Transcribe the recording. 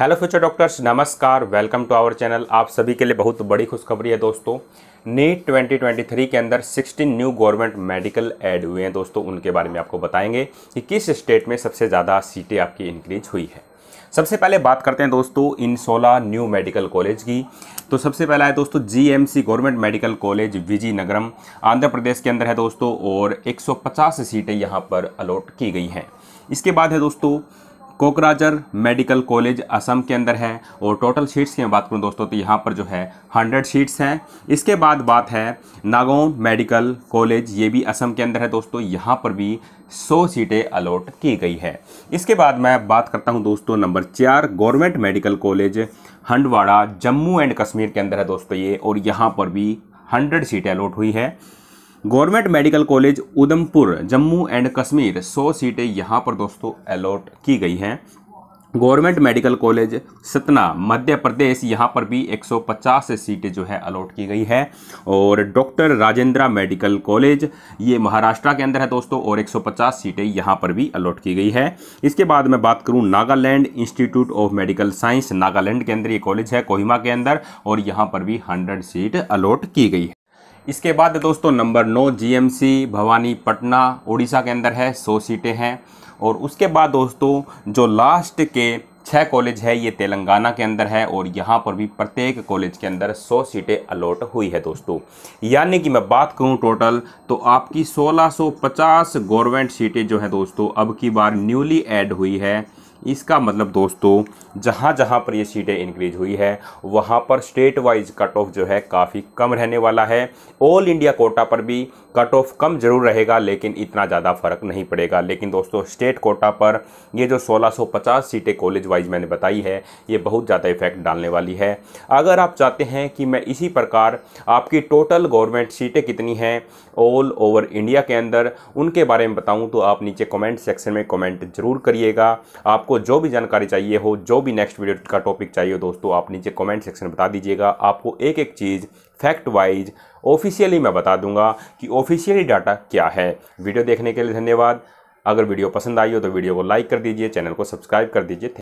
hello future doctors नमस्कार welcome to our channel आप सभी के लिए बहुत बड़ी खुशखबरी है दोस्तों नीट 2023 के अंदर 16 न्यू गवर्नमेंट मेडिकल ऐड हुए हैं दोस्तों उनके बारे में आपको बताएंगे कि किस स्टेट में सबसे ज़्यादा सीटें आपकी इंक्रीज हुई है सबसे पहले बात करते हैं दोस्तों इन सोलह न्यू मेडिकल कॉलेज की तो सबसे पहला है दोस्तों GMC government medical college Vizianagaram Andhra Pradesh के अंदर है दोस्तों और 150 सीटें यहाँ पर अलॉट की गई हैं इसके बाद है दोस्तों कोकराजर मेडिकल कॉलेज असम के अंदर है और टोटल सीट्स की मैं बात करूँ दोस्तों तो यहाँ पर जो है हंड्रेड सीट्स हैं इसके बाद बात है नागौन मेडिकल कॉलेज ये भी असम के अंदर है दोस्तों यहाँ पर भी सौ सीटें अलॉट की गई है इसके बाद मैं बात करता हूँ दोस्तों नंबर चार government medical college Handwara Jammu and Kashmir के अंदर है दोस्तों ये और यहाँ पर भी हंड्रेड सीटें अलॉट हुई है government medical college Udhampur Jammu and Kashmir 100 सीटें यहाँ पर दोस्तों अलॉट की गई हैं government medical college Satna Madhya Pradesh यहाँ पर भी 150 सीटें जो है अलॉट की गई है और डॉक्टर राजेंद्रा मेडिकल कॉलेज ये महाराष्ट्र के अंदर है दोस्तों और 150 सीटें यहाँ पर भी अलॉट की गई है इसके बाद मैं बात करूँ Nagaland institute of medical science Nagaland के अंदर ये कॉलेज है कोहिमा के अंदर और यहाँ पर भी हंड्रेड सीट अलॉट की गई है इसके बाद दोस्तों नंबर नौ जीएमसी भवानी पटना उड़ीसा के अंदर है सौ सीटें हैं और उसके बाद दोस्तों जो लास्ट के छः कॉलेज है ये तेलंगाना के अंदर है और यहाँ पर भी प्रत्येक कॉलेज के अंदर 100 सीटें अलॉट हुई है दोस्तों यानी कि मैं बात करूँ टोटल तो आपकी 1650 गवर्नमेंट सीटें जो हैं दोस्तों अब की बार न्यूली ऐड हुई है इसका मतलब दोस्तों जहाँ जहाँ पर ये सीटें इंक्रीज हुई है वहाँ पर स्टेट वाइज कट ऑफ जो है काफ़ी कम रहने वाला है ऑल इंडिया कोटा पर भी कट ऑफ कम जरूर रहेगा लेकिन इतना ज़्यादा फर्क नहीं पड़ेगा लेकिन दोस्तों स्टेट कोटा पर ये जो 1650 सीटें कॉलेज वाइज मैंने बताई है ये बहुत ज़्यादा इफेक्ट डालने वाली है अगर आप चाहते हैं कि मैं इसी प्रकार आपकी टोटल गवर्नमेंट सीटें कितनी हैं ऑल ओवर इंडिया के अंदर उनके बारे में बताऊँ तो आप नीचे कॉमेंट सेक्शन में कॉमेंट ज़रूर करिएगा आपको जो भी जानकारी चाहिए हो जो भी नेक्स्ट वीडियो का टॉपिक चाहिए हो दोस्तों आप नीचे कमेंट सेक्शन में बता दीजिएगा आपको एक एक चीज़ फैक्ट वाइज ऑफिशियली मैं बता दूंगा कि ऑफिशियली डाटा क्या है वीडियो देखने के लिए धन्यवाद अगर वीडियो पसंद आई हो तो वीडियो को लाइक कर दीजिए चैनल को सब्सक्राइब कर दीजिए